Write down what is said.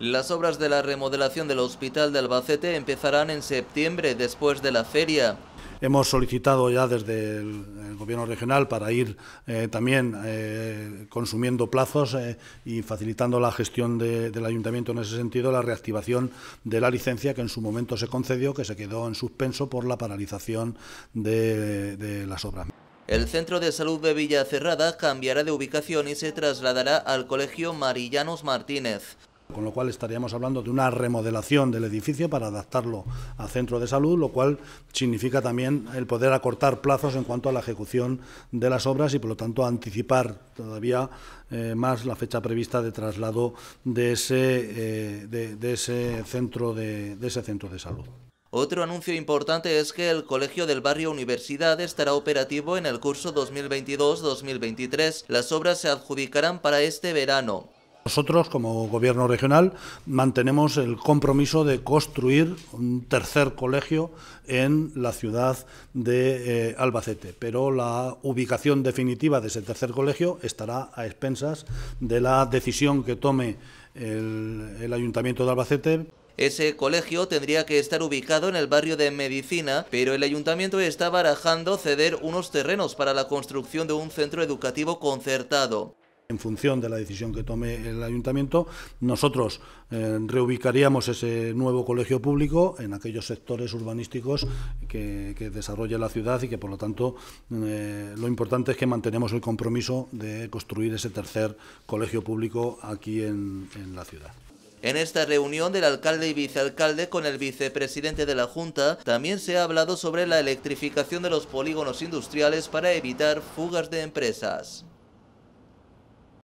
Las obras de la remodelación del Hospital de Albacete empezarán en septiembre, después de la feria. Hemos solicitado ya desde el, Gobierno regional para ir eh, también eh, consumiendo plazos eh, y facilitando la gestión del Ayuntamiento en ese sentido, la reactivación de la licencia que en su momento se concedió, que se quedó en suspenso por la paralización de, las obras. El centro de salud de Villa Cerrada cambiará de ubicación y se trasladará al Colegio Marillanos Martínez con lo cual estaríamos hablando de una remodelación del edificio para adaptarlo a centro de salud, lo cual significa también el poder acortar plazos en cuanto a la ejecución de las obras y, por lo tanto, anticipar todavía eh, más la fecha prevista de traslado de ese, eh, de, ese centro de ese centro de salud. Otro anuncio importante es que el Colegio del Barrio Universidad estará operativo en el curso 2022-2023. Las obras se adjudicarán para este verano. Nosotros, como Gobierno regional, mantenemos el compromiso de construir un tercer colegio en la ciudad de eh, Albacete, pero la ubicación definitiva de ese tercer colegio estará a expensas de la decisión que tome el Ayuntamiento de Albacete. Ese colegio tendría que estar ubicado en el barrio de Medicina, pero el ayuntamiento está barajando ceder unos terrenos para la construcción de un centro educativo concertado. En función de la decisión que tome el ayuntamiento, nosotros eh, reubicaríamos ese nuevo colegio público en aquellos sectores urbanísticos que, desarrolla la ciudad y que, por lo tanto, eh, lo importante es que mantenemos el compromiso de construir ese tercer colegio público aquí en la ciudad. En esta reunión del alcalde y vicealcalde con el vicepresidente de la Junta, también se ha hablado sobre la electrificación de los polígonos industriales para evitar fugas de empresas.